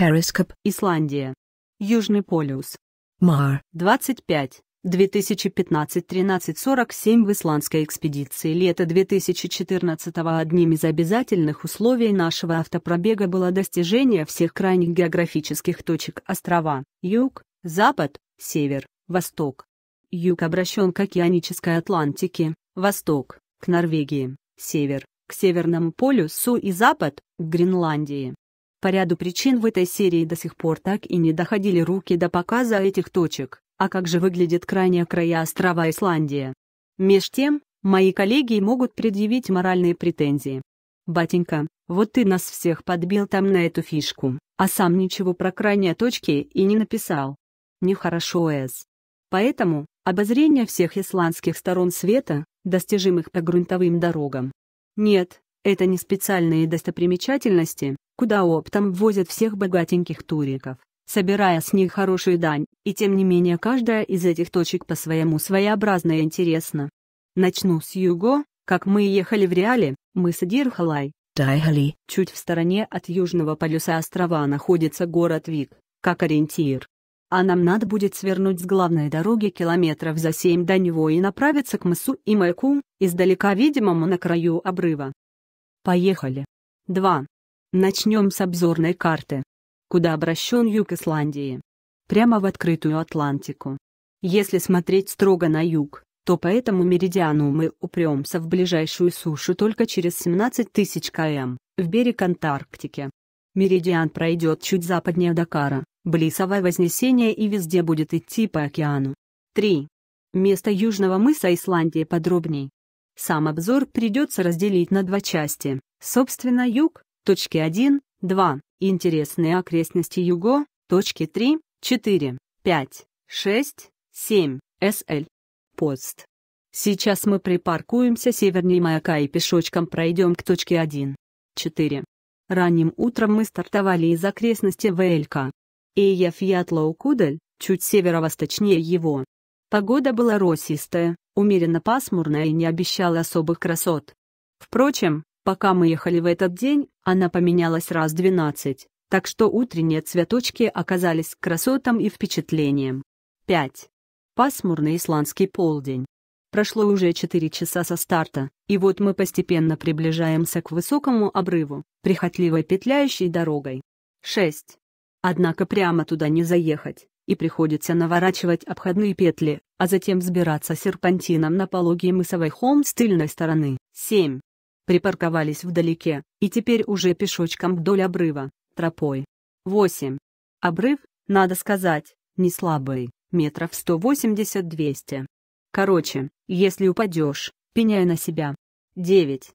Перископ, Исландия. Южный полюс. Мар. 25. 2015-1347 в исландской экспедиции лета 2014-го одним из обязательных условий нашего автопробега было достижение всех крайних географических точек острова – юг, запад, север, восток. Юг обращен к океанической Атлантике, восток – к Норвегии, север – к Северному полюсу и запад – к Гренландии. По ряду причин в этой серии до сих пор так и не доходили руки до показа этих точек, а как же выглядят крайние края острова Исландия. Меж тем, мои коллеги могут предъявить моральные претензии. «Батенька, вот ты нас всех подбил там на эту фишку, а сам ничего про крайние точки и не написал. Нехорошо, Эс». Поэтому, обозрение всех исландских сторон света, достижимых по грунтовым дорогам. Нет, это не специальные достопримечательности, куда оптом возят всех богатеньких туриков, собирая с них хорошую дань, и тем не менее каждая из этих точек по-своему своеобразна и интересна. Начну с юго, как мы ехали в Реале, мы мыс Дирхалай, Дайхали. Чуть в стороне от южного полюса острова находится город Вик, как ориентир. А нам надо будет свернуть с главной дороги километров за семь до него и направиться к мысу и маяку, издалека видимому на краю обрыва. Поехали. 2. Начнем с обзорной карты. Куда обращен юг Исландии? Прямо в открытую Атлантику. Если смотреть строго на юг, то по этому меридиану мы упремся в ближайшую сушу только через 17 тысяч км, в берег Антарктики. Меридиан пройдет чуть западнее Дакара, Блисовое вознесение и везде будет идти по океану. 3. Место южного мыса Исландии подробней. Сам обзор придется разделить на два части, собственно юг Точки 1, 2. Интересные окрестности Юго. Точки 3, 4, 5, 6, 7. СЛ. Пост. Сейчас мы припаркуемся севернее маяка и пешочком пройдем к точке 1. 4. Ранним утром мы стартовали из окрестности ВЛК. Эйя Фьятлоукудель, чуть северо-восточнее его. Погода была росистая, умеренно пасмурная и не обещала особых красот. Впрочем, пока мы ехали в этот день, она поменялась раз двенадцать, так что утренние цветочки оказались красотом и впечатлением. 5. Пасмурный исландский полдень. Прошло уже 4 часа со старта, и вот мы постепенно приближаемся к высокому обрыву, прихотливой петляющей дорогой. 6. Однако прямо туда не заехать, и приходится наворачивать обходные петли, а затем взбираться серпантином на пологий мысовой холм с тыльной стороны. 7 припарковались вдалеке, и теперь уже пешочком вдоль обрыва, тропой. 8. Обрыв, надо сказать, не слабый, метров 180-200. Короче, если упадешь, пеняй на себя. 9.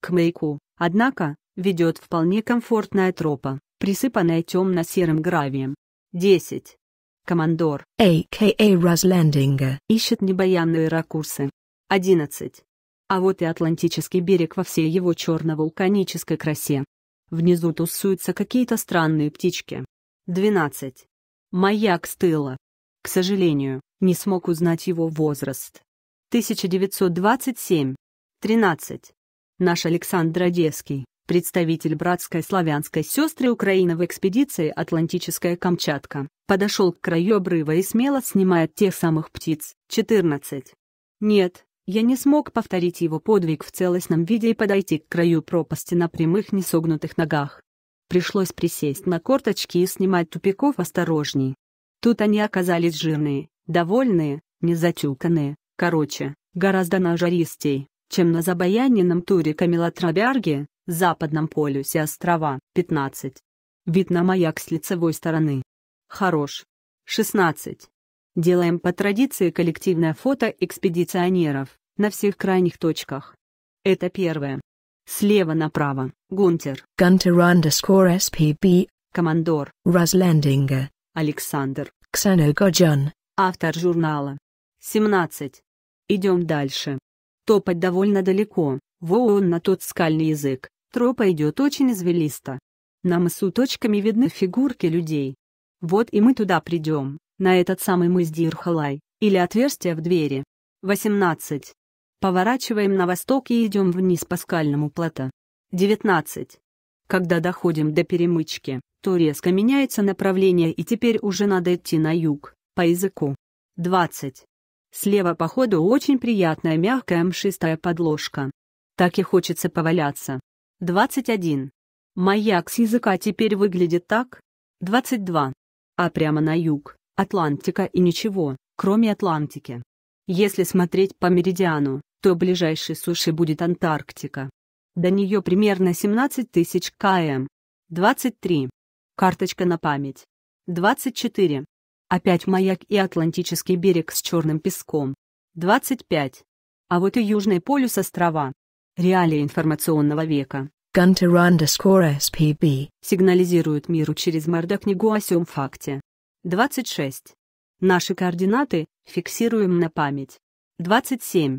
К маяку, однако, ведет вполне комфортная тропа, присыпанная темно-серым гравием. 10. Командор, а.к.а. Разлендинга, ищет небоянные ракурсы. 11. А вот и Атлантический берег во всей его черно-вулканической красе. Внизу тусуются какие-то странные птички. 12. Маяк с К сожалению, не смог узнать его возраст. 1927. 13. Наш Александр Одесский, представитель братской славянской сестры Украины в экспедиции «Атлантическая Камчатка», подошел к краю обрыва и смело снимает тех самых птиц. 14. Нет, я не смог повторить его подвиг в целостном виде и подойти к краю пропасти на прямых несогнутых ногах. Пришлось присесть на корточки и снимать тупиков осторожней. Тут они оказались жирные, довольные, незатюканные, короче, гораздо нажаристей, чем на забаяненном туре Камила Трабярги, западном полюсе острова, 15. Вид на маяк с лицевой стороны. Хорош. 16. Делаем по традиции коллективное фото экспедиционеров на всех крайних точках. Это первое. Слева направо. Гунтер. Гунтер underscore SPB. Командор. Разлендинга. Александр. Ксаногоджан. Автор журнала. 17. Идем дальше. Топать довольно далеко, воон на тот скальный язык, тропа идет очень извилисто. На мысу точками видны фигурки людей. Вот и мы туда придем, на этот самый мыс Дирхалай, или отверстие в двери. 18. Поворачиваем на восток и идем вниз по скальному плато. 19. Когда доходим до перемычки, то резко меняется направление и теперь уже надо идти на юг, по языку. 20. Слева по ходу очень приятная мягкая мшистая подложка. Так и хочется поваляться. 21. Маяк с языка теперь выглядит так. 22. А прямо на юг, Атлантика и ничего, кроме Атлантики. Если смотреть по меридиану, то ближайшей суши будет Антарктика. До нее примерно 17 тысяч км. 23. Карточка на память. 24. Опять маяк и Атлантический берег с черным песком. 25. А вот и Южный полюс острова. Реалии информационного века. Gunter underscore SPB сигнализирует миру через мордокнигу о сём факте. 26. Наши координаты фиксируем на память. 27.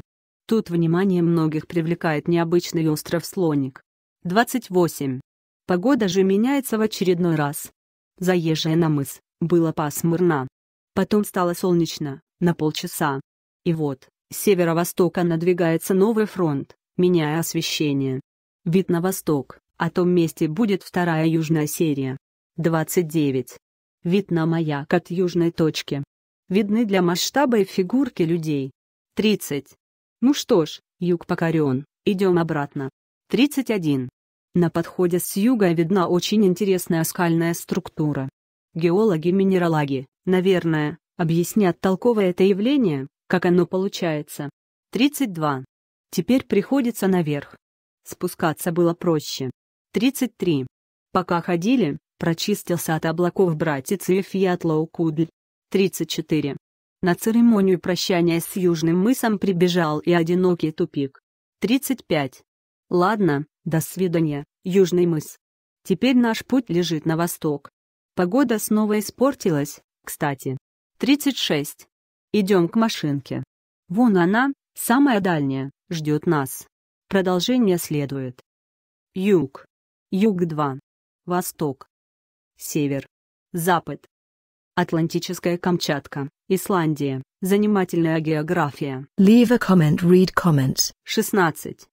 Тут внимание многих привлекает необычный остров Слоник. 28. Погода же меняется в очередной раз. Заезжая на мыс, было пасмурно. Потом стало солнечно, на полчаса. И вот, с северо-востока надвигается новый фронт, меняя освещение. Вид на восток, о том месте будет вторая южная серия. 29. Вид на маяк от южной точки. Видны для масштаба и фигурки людей. 30. Ну что ж, юг покорен, идем обратно. 31. На подходе с юга видна очень интересная скальная структура. Геологи-минералоги, наверное, объяснят толково это явление, как оно получается. 32. Теперь приходится наверх. Спускаться было проще. 33. Пока ходили, прочистился от облаков братец Ефьят Лоукудль. 34. На церемонию прощания с Южным мысом прибежал и одинокий тупик. 35. Ладно, до свидания, Южный мыс. Теперь наш путь лежит на восток. Погода снова испортилась, кстати. 36. Идем к машинке. Вон она, самая дальняя, ждет нас. Продолжение следует. Юг. Юг 2. Восток. Север. Запад. Атлантическая Камчатка, Исландия. Занимательная география. Leave a comment, read comments. 16.